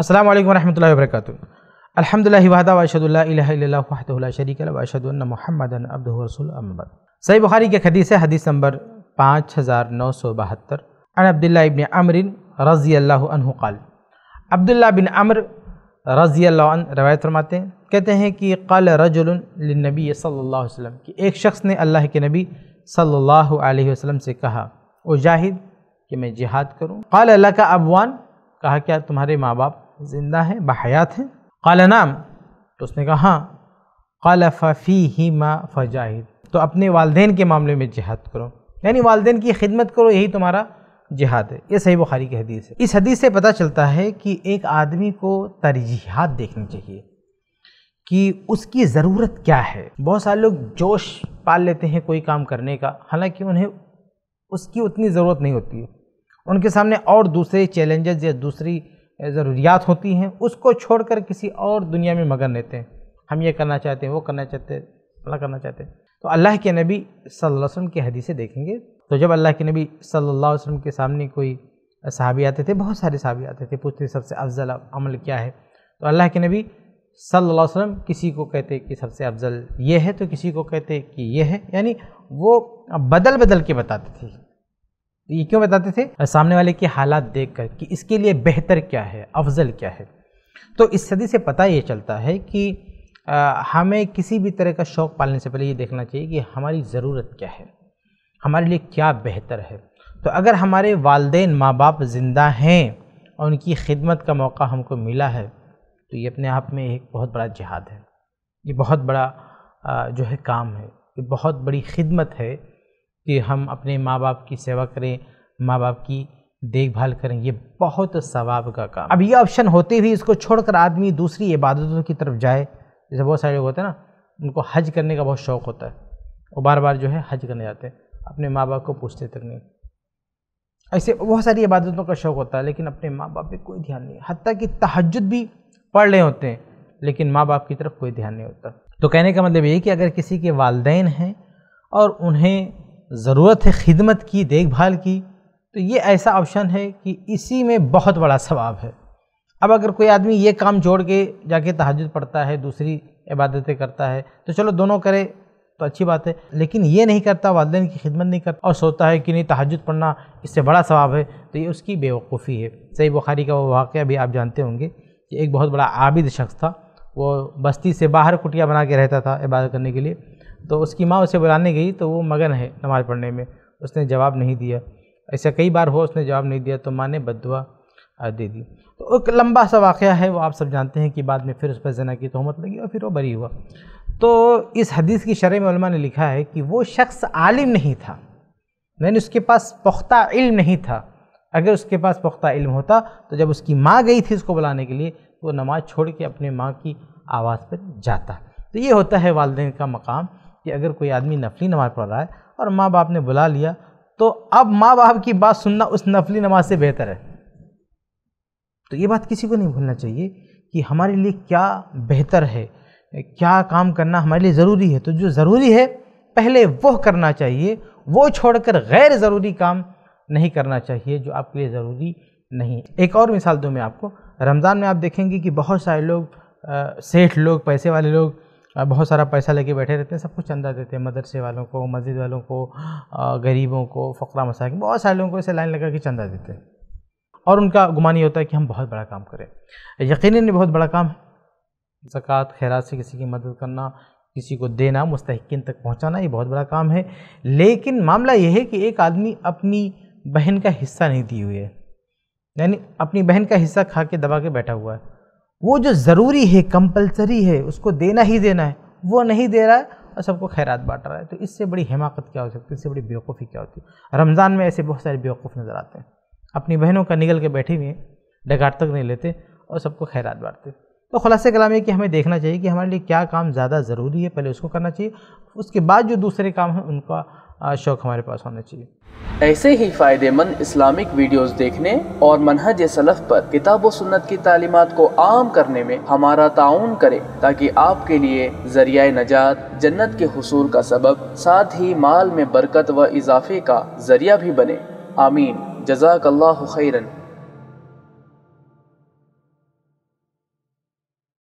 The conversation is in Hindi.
अस्सलाम वालेकुम रहमतुल्लाहि व बरकातुहू अल्हम्दुलिल्लाह वहदा वशदुल्ला इलाहा इल्लल्लाहु वहदहु ला शरीका लहु वअशहदु अन्ना मुहम्मदन अब्दुहु व रसूलुहु अम्मा सही बुखारी की हदीस है हदीस नंबर 5972 अन अब्दुल्लाह इब्न अमर रजी अल्लाह अनहु قال अब्दुल्लाह बिन अमर रजी अल्लाह अन रवायत फरमाते हैं कहते हैं कि कल रजुल नबी सल्लल्लाहु अलैहि वसल्लम कि एक शख्स ने अल्लाह के नबी सल्लल्लाहु अलैहि वसल्लम से कहा ओ जाहिद कि मैं जिहाद करूँ क़ाल अल्लाह का अबवान कहा क्या तुम्हारे माँ बाप ज़िंदा है बहयात है काला नाम तो उसने कहा हाँ काला फ़ी ही माँ फ़जाहिद तो अपने वालदेन के मामले में जिहाद करो यानी वालदेन की खिदमत करो यही तुम्हारा जिहाद है ये सही बुखारी की हदीस है इस हदीस से पता चलता है कि एक आदमी को तरजीहत देखनी चाहिए कि उसकी ज़रूरत क्या है बहुत सारे लोग जोश पाल लेते हैं कोई काम करने का हालांकि उन्हें उसकी उतनी ज़रूरत नहीं होती है उनके सामने और दूसरे चैलेंजेस या दूसरी ज़रूरियात होती हैं उसको छोड़कर किसी और दुनिया में मगन लेते हैं हम ये करना चाहते हैं वो करना चाहते हैं भला करना चाहते हैं तो अल्लाह के नबी सल्लल्लाहु अलैहि वसल्लम की हदीसें देखेंगे तो जब अल्लाह के नबी सल्लल्लाहु अलैहि वसल्लम के सामने कोई सहाबी आते थे बहुत सारे सहाबी आते थे पूछते सबसे अफजल अमल क्या है तो अल्लाह के नबी सल्लल्लाहु अलैहि वसल्लम किसी को कहते कि सबसे अफजल ये है तो किसी को कहते कि ये है यानी वो बदल बदल के बताते थे ये क्यों बताते थे सामने वाले के हालात देख कर कि इसके लिए बेहतर क्या है अफजल क्या है तो इस सदी से पता ये चलता है कि आ, हमें किसी भी तरह का शौक़ पालने से पहले ये देखना चाहिए कि हमारी ज़रूरत क्या है हमारे लिए क्या बेहतर है तो अगर हमारे वालदे माँ बाप ज़िंदा हैं और उनकी खिदमत का मौका हमको मिला है तो ये अपने आप में एक बहुत बड़ा जिहाद है ये बहुत बड़ा जो है काम है ये बहुत बड़ी खिदमत है कि हम अपने माँ बाप की सेवा करें माँ बाप की देखभाल करें ये बहुत सवाब का काम अब ये ऑप्शन होते हुए इसको छोड़कर आदमी दूसरी इबादतों की तरफ जाए जैसे बहुत सारे लोग होते हैं ना उनको हज करने का बहुत शौक़ होता है वो बार बार जो है हज करने जाते हैं अपने माँ बाप को पूछते तक नहीं ऐसे बहुत सारी इबादतों का शौक़ होता है लेकिन अपने माँ बाप पर कोई ध्यान नहीं हती कि तहजद भी पढ़ रहे होते हैं लेकिन माँ बाप की तरफ कोई ध्यान नहीं होता तो कहने का मतलब ये कि अगर किसी के वालदेन हैं और उन्हें ज़रूरत है खिदमत की देखभाल की तो ये ऐसा ऑप्शन है कि इसी में बहुत बड़ा सवाब है अब अगर कोई आदमी ये काम जोड़ के जाके तहजद पढ़ता है दूसरी इबादतें करता है तो चलो दोनों करे तो अच्छी बात है लेकिन ये नहीं करता वालदेन की खिदमत नहीं करता और सोचता है कि नहीं तहजद पढ़ना इससे बड़ा सवाब है तो ये उसकी बेवकूफ़ी है सही बुखारी का वो वाक़ भी आप जानते होंगे कि एक बहुत बड़ा आबिद शख्स था वो बस्ती से बाहर कुटिया बना के रहता था इबादत करने के लिए तो उसकी माँ उसे बुलाने गई तो वो मगन है नमाज़ पढ़ने में उसने जवाब नहीं दिया ऐसा कई बार हुआ उसने जवाब नहीं दिया तो माँ ने बदुआ दे दी तो एक लंबा सा वाक़ है वो आप सब जानते हैं कि बाद में फिर उस पर जना की तहमत लगी और फिर वो बरी हुआ तो इस हदीस की शरह में ने लिखा है कि वो शख्स आलिम नहीं था मैंने उसके पास पुख्ता इल्म नहीं था अगर उसके पास पुख्ता इल्म होता तो जब उसकी माँ गई थी उसको बुलाने के लिए तो वो नमाज़ छोड़ के अपने माँ की आवाज़ पर जाता तो ये होता है वालदे का मकाम कि अगर कोई आदमी नफली नमाज़ पढ़ रहा है और माँ बाप ने बुला लिया तो अब माँ बाप की बात सुनना उस नफली नमाज से बेहतर है तो ये बात किसी को नहीं भूलना चाहिए कि हमारे लिए क्या बेहतर है क्या काम करना हमारे लिए ज़रूरी है तो जो ज़रूरी है पहले वह करना चाहिए वो छोड़कर गैर ज़रूरी काम नहीं करना चाहिए जो आपके लिए ज़रूरी नहीं एक और मिसाल दूँ मैं आपको रमज़ान में आप देखेंगे कि बहुत सारे लोग सेठ लोग पैसे वाले लोग बहुत सारा पैसा लेके बैठे रहते हैं सब कुछ चंदा देते हैं मदरसे वालों को मस्जिद वालों को गरीबों को फ़करा मसाकिन बहुत सारे लोगों को ऐसे लाइन लगा के चंदा देते हैं और उनका गुमान ये होता है कि हम बहुत बड़ा काम करें यकीन बहुत बड़ा काम है ज़क़़त खैरात से किसी की मदद करना किसी को देना मुस्तकिन तक पहुँचाना ये बहुत बड़ा काम है लेकिन मामला यह है कि एक आदमी अपनी बहन का हिस्सा नहीं दी हुई है यानी अपनी बहन का हिस्सा खा के दबा के बैठा हुआ है वो जो ज़रूरी है कंपलसरी है उसको देना ही देना है वो नहीं दे रहा है और सबको खैरात बांट रहा है तो इससे बड़ी हिमाकत क्या हो सकती है इससे बड़ी बेवकूफ़ी क्या होती है रमज़ान में ऐसे बहुत सारे बेवकूफ़ नज़र आते हैं अपनी बहनों का निगल के बैठे हुए हैं डगाट तक नहीं लेते और सबको खैरात बांटते तो खुलासे कलाम ये कि हमें देखना चाहिए कि हमारे लिए क्या काम ज़्यादा ज़रूरी है पहले उसको करना चाहिए उसके बाद जो दूसरे काम हैं उनका शौक़ हमारे पास होना चाहिए ऐसे ही फ़ायदेमंद इस्लामिक वीडियोस देखने और मनहज सलफ़ पर किताब सुन्नत की तालीमत को आम करने में हमारा ताउन करें ताकि आपके लिए जरिया नजात जन्नत के हसूल का सबब साथ ही माल में बरकत व इजाफे का जरिया भी बने आमीन जजाक खैरन